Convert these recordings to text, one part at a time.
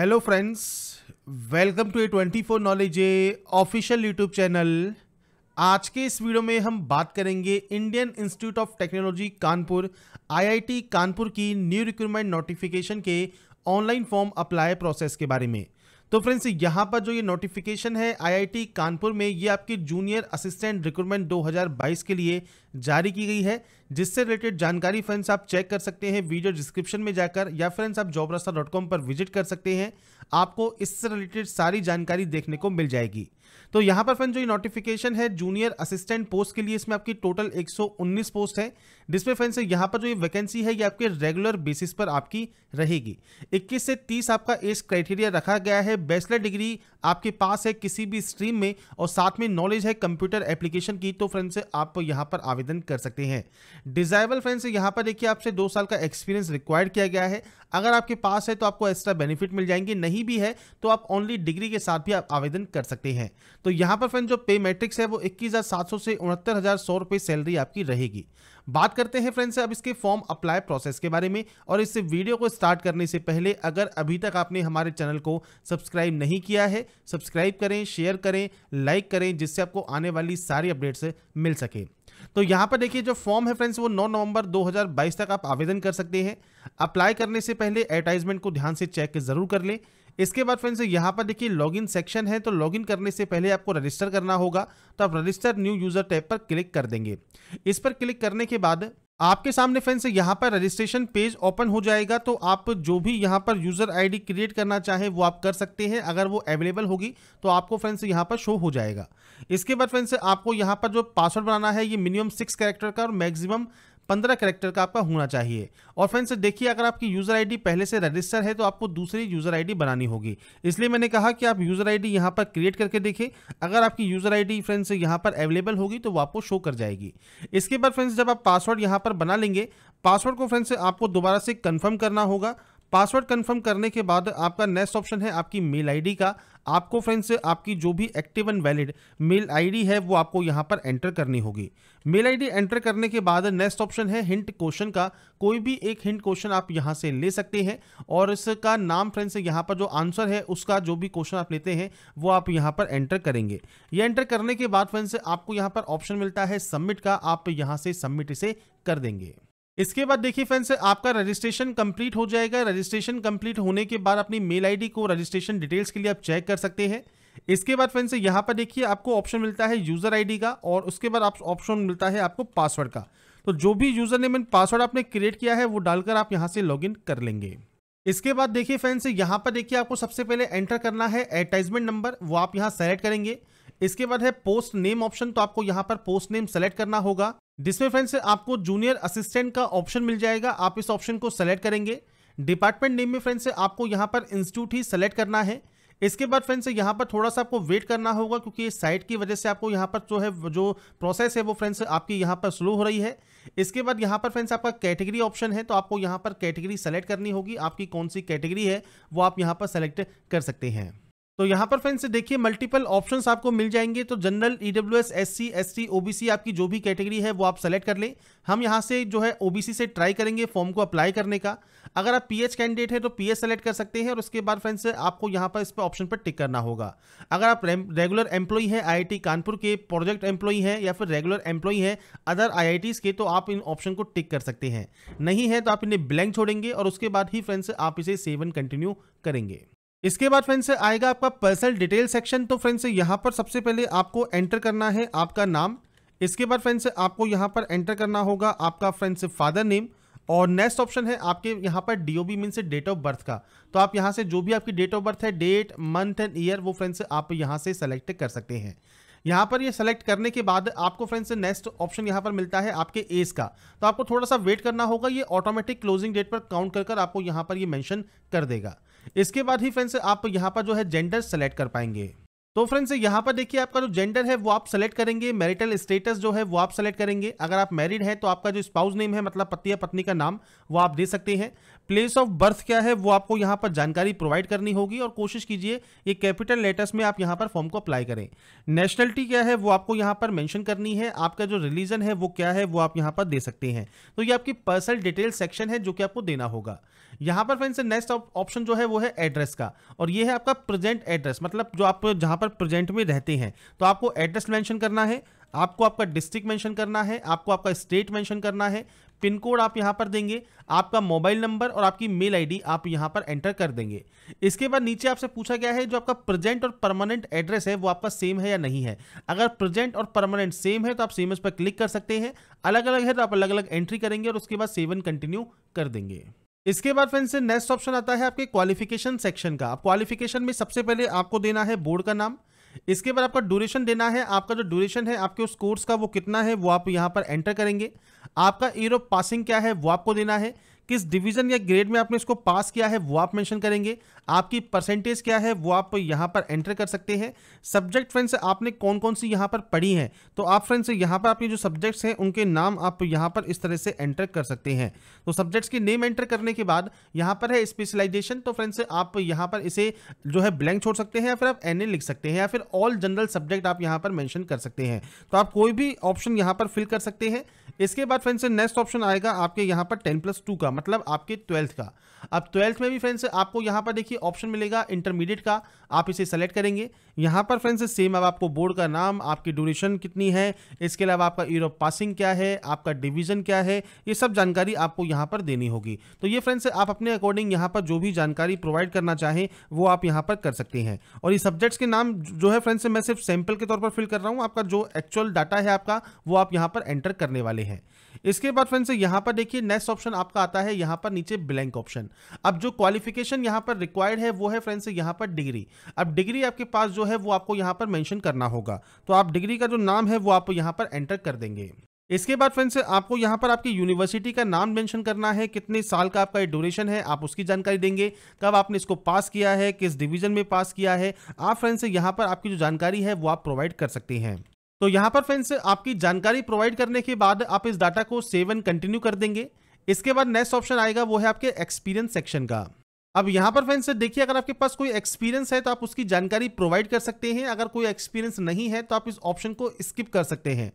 hello friends welcome to A twenty four knowledge A official YouTube channel आज के इस video में हम बात करेंगे Indian institute of technology Kanpur IIT Kanpur की न्यू रिक्रूटमेंट नोटिफिकेशन के ऑनलाइन फॉर्म अप्लाई प्रोसेस के बारे में तो फ्रेंड्स यहाँ पर जो ये नोटिफिकेशन है आईआईटी कानपुर में ये आपकी जूनियर असिस्टेंट रिक्रूटमेंट 2022 के लिए जारी की गई है जिससे रिलेटेड जानकारी फ्रेंड्स आप चेक कर सकते हैं वीडियो डिस्क्रिप्शन में जाकर या फ्रेंड्स आप जॉब पर विजिट कर सकते हैं आपको इससे रिलेटेड सारी जानकारी देखने को मिल जाएगी तो यहाँ पर फ्रेंड जो ये नोटिफिकेशन है जूनियर असिस्टेंट पोस्ट के लिए इसमें आपकी टोटल 119 पोस्ट है डिस्प्ले फैंसर यहाँ पर जो ये वैकेंसी है ये आपके रेगुलर बेसिस पर आपकी रहेगी 21 से 30 आपका एज क्राइटेरिया रखा गया है बैचलर डिग्री आपके पास है किसी भी स्ट्रीम में और साथ में नॉलेज है कंप्यूटर एप्लीकेशन की तो फ्रेंड्स आप यहाँ पर आवेदन कर सकते हैं डिजायबल फ्रेंड्स यहाँ पर देखिए आपसे दो साल का एक्सपीरियंस रिक्वायर्ड किया गया है अगर आपके पास है तो आपको एक्स्ट्रा बेनिफिट मिल जाएंगे नहीं भी है तो आप ओनली डिग्री के साथ भी आप आवेदन कर सकते हैं तो यहाँ पर फ्रेंड जो पे मैट्रिक्स है वो इक्कीस से उनहत्तर सैलरी आपकी रहेगी बात करते हैं फ्रेंड्स अब इसके फॉर्म अप्लाई प्रोसेस के बारे में और इस वीडियो को स्टार्ट करने से पहले अगर अभी तक आपने हमारे चैनल को सब्सक्राइब नहीं किया है सब्सक्राइब करें शेयर करें लाइक करें जिससे आपको आने वाली सारी अपडेट्स मिल सके तो यहाँ पर देखिए जो फॉर्म है फ्रेंड्स वो 9 नवंबर 2022 तक आप आवेदन कर सकते हैं अप्लाई करने से पहले एडवर्टाइजमेंट को ध्यान से चेक जरूर कर लें इसके बाद फ्रेंड्स यहाँ पर देखिए लॉगिन सेक्शन है तो लॉगिन करने से पहले आपको रजिस्टर करना होगा तो आप रजिस्टर न्यू यूजर टैब पर क्लिक कर देंगे इस पर क्लिक करने के बाद आपके सामने फ्रेंड्स यहाँ पर रजिस्ट्रेशन पेज ओपन हो जाएगा तो आप जो भी यहाँ पर यूज़र आईडी क्रिएट करना चाहे वो आप कर सकते हैं अगर वो अवेलेबल होगी तो आपको फ्रेंड्स यहाँ पर शो हो जाएगा इसके बाद फ्रेंड्स आपको यहाँ पर जो पासवर्ड बनाना है ये मिनिमम सिक्स कैरेक्टर का और मैक्सिमम पंद्रह करेक्टर का आपका होना चाहिए और फ्रेंड्स देखिए अगर आपकी यूज़र आईडी पहले से रजिस्टर है तो आपको दूसरी यूज़र आईडी बनानी होगी इसलिए मैंने कहा कि आप यूज़र आईडी यहाँ पर क्रिएट करके देखें अगर आपकी यूज़र आईडी फ्रेंड्स यहाँ पर अवेलेबल होगी तो वो आपको शो कर जाएगी इसके बाद फ्रेंड्स जब आप पासवर्ड यहाँ पर बना लेंगे पासवर्ड को फ्रेंड्स आपको दोबारा से कन्फर्म करना होगा पासवर्ड कंफर्म करने के बाद आपका नेक्स्ट ऑप्शन है आपकी मेल आईडी का आपको फ्रेंड्स आपकी जो भी active and valid mail ID है वो आपको यहाँ पर एंटर करनी होगी मेल आईडी एंटर करने के बाद नेक्स्ट ऑप्शन है हिंट क्वेश्चन का कोई भी एक हिंट क्वेश्चन आप यहाँ से ले सकते हैं और इसका नाम फ्रेंड्स यहाँ पर जो आंसर है उसका जो भी क्वेश्चन आप लेते हैं वो आप यहाँ पर एंटर करेंगे ये एंटर करने के बाद फ्रेंड्स आपको यहाँ पर ऑप्शन मिलता है सबमिट का आप यहाँ से सबमिट इसे कर देंगे इसके बाद देखिए फ्रेंड्स आपका रजिस्ट्रेशन कंप्लीट हो जाएगा रजिस्ट्रेशन कंप्लीट होने के बाद अपनी मेल आईडी को रजिस्ट्रेशन डिटेल्स के लिए आप चेक कर सकते हैं इसके बाद फ्रेंड्स यहां पर देखिए आपको ऑप्शन मिलता है यूज़र आईडी का और उसके बाद आप ऑप्शन मिलता है आपको पासवर्ड का तो जो भी यूज़र नेम एंड पासवर्ड आपने क्रिएट किया है वो डालकर आप यहाँ से लॉग कर लेंगे इसके बाद देखिए फ्रेंड्स यहाँ पर देखिए आपको सबसे पहले एंटर करना है एडवर्टाइजमेंट नंबर वो आप यहाँ सेलेक्ट करेंगे इसके बाद है पोस्ट नेम ऑप्शन तो आपको यहाँ पर पोस्ट नेम सेलेक्ट करना होगा जिसमें फ्रेंड्स आपको जूनियर असिस्टेंट का ऑप्शन मिल जाएगा आप इस ऑप्शन को सेलेक्ट करेंगे डिपार्टमेंट नेम में फ्रेंड्स आपको यहाँ पर इंस्टीट्यूट ही सेलेक्ट करना है इसके बाद फ्रेंड्स यहाँ पर थोड़ा सा आपको वेट करना होगा क्योंकि साइट की वजह से आपको यहाँ पर जो है जो प्रोसेस है वो फ्रेंड्स आपकी यहाँ पर स्लो हो रही है इसके बाद यहाँ पर फ्रेंड्स आपका कैटेगरी ऑप्शन है तो आपको यहाँ पर कैटेगरी सेलेक्ट करनी होगी आपकी कौन सी कैटेगरी है वो आप यहाँ पर सेलेक्ट कर सकते हैं तो यहाँ पर फ्रेंड्स देखिए मल्टीपल ऑप्शंस आपको मिल जाएंगे तो general EWS SC S S C S आपकी जो भी कैटेगरी है वो आप सेलेक्ट कर लें हम यहाँ से जो है ओबीसी से ट्राई करेंगे फॉर्म को अप्लाई करने का अगर आप पी एच कैंडिडेट है तो पी एच सेलेक्ट कर सकते हैं और उसके बाद फ्रेंड्स आपको यहाँ पर इस पर ऑप्शन पर टिक करना होगा अगर आप रेगुलर एम्प्लॉई हैं आई आई टी कानपुर के प्रोजेक्ट एम्प्लॉई हैं या फिर रेगुलर एम्प्लॉई हैं अदर आई आई के तो आप इन ऑप्शन को टिक कर सकते हैं नहीं है तो आप इन्हें ब्लैंक छोड़ेंगे और उसके बाद ही फ्रेंड्स आप इसे सेवन कंटिन्यू करेंगे इसके बाद फ्रेंड्स आएगा आपका पर्सनल डिटेल सेक्शन तो फ्रेंड्स यहाँ पर सबसे पहले आपको एंटर करना है आपका नाम इसके बाद फ्रेंड्स आपको यहाँ पर एंटर करना होगा आपका फ्रेंड्स फादर नेम और नेक्स्ट ऑप्शन है आपके यहाँ पर डी ओ बी मीन से डेट ऑफ बर्थ का तो आप यहाँ से जो भी आपकी डेट ऑफ बर्थ है डेट मंथ एंड ईयर वो फ्रेंड्स आप यहाँ से सेलेक्ट कर सकते हैं यहाँ पर ये यह सेलेक्ट करने के बाद आपको फ्रेंड्स नेक्स्ट ऑप्शन यहाँ पर मिलता है आपके एज का तो आपको थोड़ा सा वेट करना होगा ये ऑटोमेटिक क्लोजिंग डेट पर काउंट कर कर आपको यहाँ पर ये यह कर देगा इसके बाद ही फ्रेंड्स आप यहाँ पर जो है जेंडर सेलेक्ट कर पाएंगे तो फ्रेंड्स यहाँ पर देखिए आपका जो जेंडर है वो आप सेलेक्ट करेंगे मैरिटल स्टेटस जो है वो आप सेलेक्ट करेंगे अगर आप मैरिड हैं तो आपका जो स्पाउस नेम है मतलब पति या पत्नी का नाम वो आप दे सकते हैं प्लेस ऑफ बर्थ क्या है वो आपको यहाँ पर जानकारी प्रोवाइड करनी होगी और कोशिश कीजिए ये कैपिटल लेटर्स में आप यहाँ पर फॉर्म को अप्लाई करें नेशनलिटी क्या है वो आपको यहाँ पर मैंशन करनी है आपका जो रिलीजन है वो क्या है वो आप यहाँ पर दे सकते हैं तो ये आपकी पर्सनल डिटेल सेक्शन है जो कि आपको देना होगा यहाँ पर फ्रेंड्स नेक्स्ट ऑप्शन जो है वो है एड्रेस का और ये है आपका प्रेजेंट एड्रेस मतलब जो आप जहां पर प्रेजेंट में रहते हैं तो आपको एड्रेस मेंशन करना है आपको आपका डिस्ट्रिक्ट मेंशन करना है आपको आपका स्टेट मेंशन करना है पिन कोड आप यहां पर देंगे आपका मोबाइल नंबर और आपकी मेल आईडी आप यहां पर एंटर कर देंगे इसके बाद नीचे आपसे पूछा गया है जो आपका प्रेजेंट और परमानेंट एड्रेस है वो आपका सेम है या नहीं है अगर प्रेजेंट और परमानेंट सेम है तो आप सेम इस पर क्लिक कर सकते हैं अलग अलग है तो आप अलग अलग एंट्री करेंगे और उसके बाद सेवन कंटिन्यू कर देंगे इसके बाद फ्रेंड्स नेक्स्ट ऑप्शन आता है आपके क्वालिफिकेशन सेक्शन का आप क्वालिफिकेशन में सबसे पहले आपको देना है बोर्ड का नाम इसके बाद आपका ड्यूरेशन देना है आपका जो ड्यूरेशन है आपके उस कोर्स का वो कितना है वो आप यहां पर एंटर करेंगे आपका ईयर ऑफ पासिंग क्या है वो आपको देना है किस डिवीजन या ग्रेड में आपने इसको पास किया है वो आप मेंशन करेंगे आपकी परसेंटेज क्या है वो आप यहाँ पर एंटर कर सकते हैं सब्जेक्ट फ्रेंड्स आपने कौन कौन सी यहाँ पर पढ़ी है तो आप फ्रेंड्स यहाँ पर आपके जो सब्जेक्ट्स हैं उनके नाम आप यहाँ पर इस तरह से एंटर कर सकते हैं तो सब्जेक्ट्स के नेम एंटर करने के बाद यहाँ पर है स्पेशलाइजेशन तो फ्रेंड्स आप यहाँ पर इसे जो है ब्लैंक छोड़ सकते हैं या फिर आप एन लिख सकते हैं या फिर ऑल जनरल सब्जेक्ट आप यहाँ पर मैंशन कर सकते हैं तो आप कोई भी ऑप्शन यहाँ पर फिल कर सकते हैं इसके बाद फ्रेंड्स नेक्स्ट ऑप्शन आएगा आपके यहाँ पर टेन प्लस टू का मतलब आपके ट्वेल्थ का अब ट्वेल्थ में भी फ्रेंड्स आपको यहाँ पर देखिए ऑप्शन मिलेगा इंटरमीडिएट का आप इसे सेलेक्ट करेंगे यहाँ पर फ्रेंड्स सेम अब आपको बोर्ड का नाम आपकी ड्यूरेशन कितनी है इसके अलावा आपका ईयर ऑफ पासिंग क्या है आपका डिवीजन क्या है ये सब जानकारी आपको यहाँ पर देनी होगी तो ये फ्रेंड्स आप अपने अकॉर्डिंग यहाँ पर जो भी जानकारी प्रोवाइड करना चाहें वो आप यहाँ पर कर सकते हैं और ये सब्जेक्ट्स के नाम जो है फ्रेंड्स मैं सिर्फ सैंपल के तौर पर फिल कर रहा हूँ आपका जो एक्चुअल डाटा है आपका वो आप यहाँ पर एंटर करने वाले हैं इसके बाद फ्रेंड्स यहाँ पर देखिए नेक्स्ट ऑप्शन आपका आता है यहाँ पर नीचे ब्लैंक ऑप्शन अब जो क्वालिफिकेशन यहाँ पर रिक्वायर्ड है वो है फ्रेंड्स यहां पर डिग्री अब डिग्री आपके पास जो है वो आपको यहां पर मेंशन करना होगा तो आप डिग्री का जो नाम है वो आप यहाँ पर एंटर कर देंगे इसके बाद फ्रेंड्स आपको यहाँ पर आपकी यूनिवर्सिटी का नाम मेंशन करना है कितने साल का आपका ड्यूरेशन है आप उसकी जानकारी देंगे कब आपने इसको पास किया है किस डिवीजन में पास किया है आप फ्रेंड्स यहाँ पर आपकी जो जानकारी है वो आप प्रोवाइड कर सकते हैं तो यहाँ पर फ्रेंड्स आपकी जानकारी प्रोवाइड करने के बाद आप इस डाटा को सेव एंड कंटिन्यू कर देंगे इसके बाद नेक्स्ट ऑप्शन आएगा वो है आपके एक्सपीरियंस सेक्शन का अब यहाँ पर फ्रेंड्स देखिए अगर आपके पास कोई एक्सपीरियंस है तो आप उसकी जानकारी प्रोवाइड कर सकते हैं अगर कोई एक्सपीरियंस नहीं है तो आप इस ऑप्शन को स्किप कर सकते हैं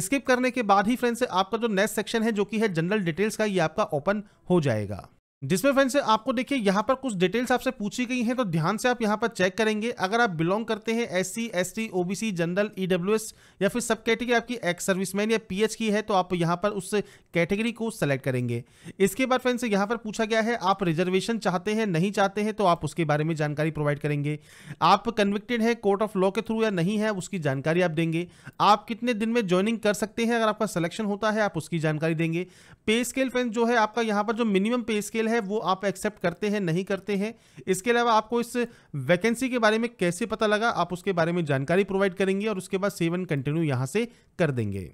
स्किप करने के बाद ही फ्रेंड्स आपका जो नेक्स्ट सेक्शन है जो कि है जनरल डिटेल्स का ये आपका ओपन हो जाएगा जिसमें फैन से आपको देखिए यहाँ पर कुछ डिटेल्स आपसे पूछी गई हैं तो ध्यान से आप यहाँ पर चेक करेंगे अगर आप बिलोंग करते हैं S C S T O B C general E W S या फिर सब कैटेगरी आपकी एक्स सर्विसमैन या पी एच की है तो आप यहाँ पर उस कैटेगरी को सेलेक्ट करेंगे इसके बाद फ्रेंड्स यहाँ पर पूछा गया है आप रिजर्वेशन चाहते हैं नहीं चाहते हैं तो आप उसके बारे में जानकारी प्रोवाइड करेंगे आप कन्विक्टेड है कोर्ट ऑफ लॉ के थ्रू या नहीं है उसकी जानकारी आप देंगे आप कितने दिन में ज्वाइनिंग कर सकते हैं अगर आपका सिलेक्शन होता है आप उसकी जानकारी देंगे पे स्केल फ्रेंड्स जो है आपका यहाँ पर जो मिनिमम पे स्केल डिटेल है वो आप एक्सेप्ट करते हैं नहीं करते हैं इसके अलावा आपको इस वैकेंसी के बारे में कैसे पता लगा आप उसके बारे में जानकारी प्रोवाइड करेंगे और उसके बाद सेवन कंटिन्यू यहाँ से कर देंगे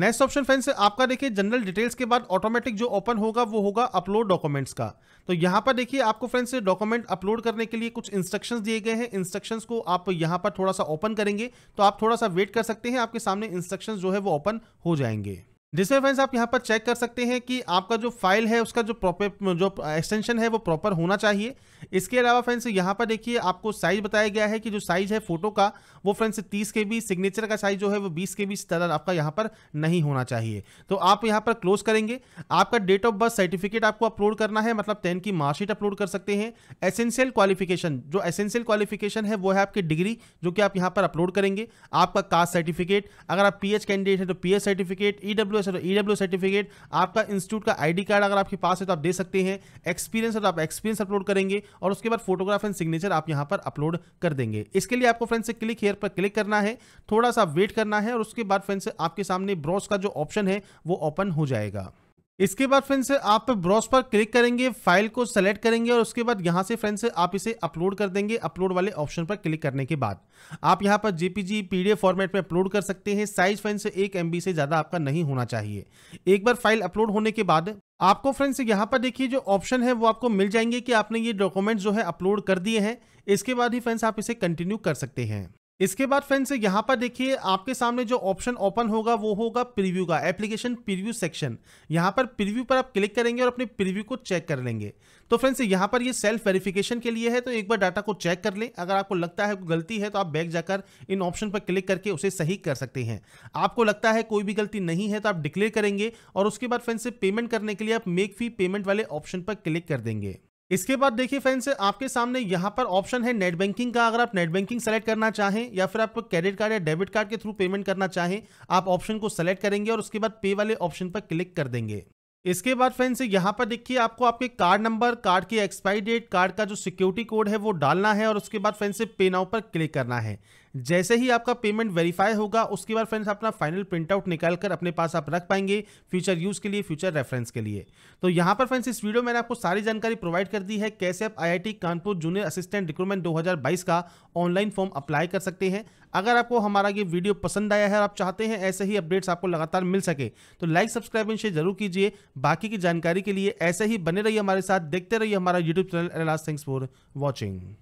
नेक्स्ट ऑप्शन फ्रेंड्स आपका देखिए जनरल डिटेल्स के बाद ऑटोमेटिक जो ओपन होगा वो होगा अपलोड डॉक्यूमेंट्स का तो यहाँ पर देखिए आपको फ्रेंड्स डॉक्यूमेंट अपलोड करने के लिए कुछ इंस्ट्रक्शंस दिए गए हैं इंस्ट्रक्शंस को आप यहाँ पर थोड़ा सा ओपन करेंगे तो आप थोड़ा सा वेट कर सकते हैं आपके सामने इंस्ट्रक्शन जो है वो ओपन हो जाएंगे जिसमें फ्रेंड्स आप यहाँ पर चेक कर सकते हैं कि आपका जो फाइल है उसका जो प्रॉपर जो एक्सटेंशन है वो प्रॉपर होना चाहिए इसके अलावा फ्रेंड्स यहाँ पर देखिए आपको साइज बताया गया है कि जो साइज है फोटो का वो फ्रेंड्स तीस के बी सिग्नेचर का साइज जो है वो बीस के बी तरह आपका यहाँ पर नहीं होना चाहिए तो आप यहाँ पर क्लोज करेंगे आपका डेट ऑफ बर्थ सर्टिफिकेट आपको अपलोड करना है मतलब टेन की मार्कशीट अपलोड कर सकते हैं एसेंशियल क्वालिफिकेशन जो एसेंशियल क्वालिफिकेशन है वो है आपकी डिग्री जो कि आप यहाँ पर अपलोड करेंगे आपका कास्ट सर्टिफिकेट अगर आप पी कैंडिडेट है तो पी सर्टिफिकेट ई डब्ल्यू है तो ई डब्ल्यू सर्टिफिकेट आपका इंस्टीट्यूट का आईडी कार्ड अगर आपके पास है तो आप दे सकते हैं एक्सपीरियंस है तो आप एक्सपीरियंस अपलोड करेंगे और उसके बाद फोटोग्राफ एंड सिग्नेचर आप यहाँ पर अपलोड कर देंगे इसके लिए आपको फ्रेंड से क्लिक हेयर पर क्लिक करना है थोड़ा सा वेट करना है और उसके बाद फ्रेंड से आपके सामने ब्रॉस का जो ऑप्शन है वो ओपन हो जाएगा इसके बाद फ्रेंड्स आप ब्रॉस पर क्लिक करेंगे फाइल को सेलेक्ट करेंगे और उसके बाद यहाँ से फ्रेंड्स आप इसे अपलोड कर देंगे अपलोड वाले ऑप्शन पर क्लिक करने के बाद आप यहाँ पर जेपीजी पीडीएफ फॉर्मेट में अपलोड कर सकते हैं साइज फ्रेंड्स एक एमबी से ज़्यादा आपका नहीं होना चाहिए एक बार फाइल अपलोड होने के बाद आपको फ्रेंड्स यहाँ पर देखिए जो ऑप्शन है वो आपको मिल जाएंगे कि आपने ये डॉक्यूमेंट जो है अपलोड कर दिए हैं इसके बाद ही फ्रेंड्स आप इसे कंटिन्यू कर सकते हैं इसके बाद फ्रेंड्स यहाँ पर देखिए आपके सामने जो ऑप्शन ओपन होगा वो होगा प्रीव्यू का एप्लीकेशन प्रीव्यू सेक्शन यहाँ पर प्रीव्यू पर आप क्लिक करेंगे और अपने प्रीव्यू को चेक कर लेंगे तो फ्रेंड्स यहाँ पर ये सेल्फ वेरिफिकेशन के लिए है तो एक बार डाटा को चेक कर लें अगर आपको लगता है गलती है तो आप बैक जाकर इन ऑप्शन पर क्लिक करके उसे सही कर सकते हैं आपको लगता है कोई भी गलती नहीं है तो आप डिक्लेयर करेंगे और उसके बाद फ्रेंड्स पेमेंट करने के लिए आप मेक फी पेमेंट वाले ऑप्शन पर क्लिक कर देंगे इसके बाद देखिए फ्रेंड्स आपके सामने यहाँ पर ऑप्शन है नेट बैंकिंग का अगर आप नेट बैंकिंग सेलेक्ट करना चाहें या फिर आप क्रेडिट कार्ड या डेबिट कार्ड के थ्रू पेमेंट करना चाहें आप ऑप्शन को सेलेक्ट करेंगे और उसके बाद पे वाले ऑप्शन पर क्लिक कर देंगे इसके बाद फ्रेंड्स यहाँ पर देखिए आपको आपके कार्ड नंबर कार्ड की एक्सपायरी डेट कार्ड का जो सिक्योरिटी कोड है वो डालना है और उसके बाद फ्रेंड्स पे नाउ पर क्लिक करना है जैसे ही आपका पेमेंट वेरीफाई होगा उसके बाद फ्रेंड्स अपना फाइनल प्रिंटआउट निकाल कर अपने पास आप रख पाएंगे फ्यूचर यूज़ के लिए फ्यूचर रेफरेंस के लिए तो यहाँ पर फ्रेंड्स इस वीडियो मैंने आपको सारी जानकारी प्रोवाइड कर दी है कैसे आप I Kanpur junior assistant recruitment 2022 का ऑनलाइन फॉर्म अप्लाई कर सकते हैं अगर आपको हमारा ये वीडियो पसंद आया है और आप चाहते हैं ऐसे ही अपडेट्स आपको लगातार मिल सके तो लाइक सब्सक्राइब एंड शेयर जरूर कीजिए बाकी की जानकारी के लिए ऐसे ही बने रहिए हमारे साथ देखते रहिए हमारा YouTube channel thanks for watching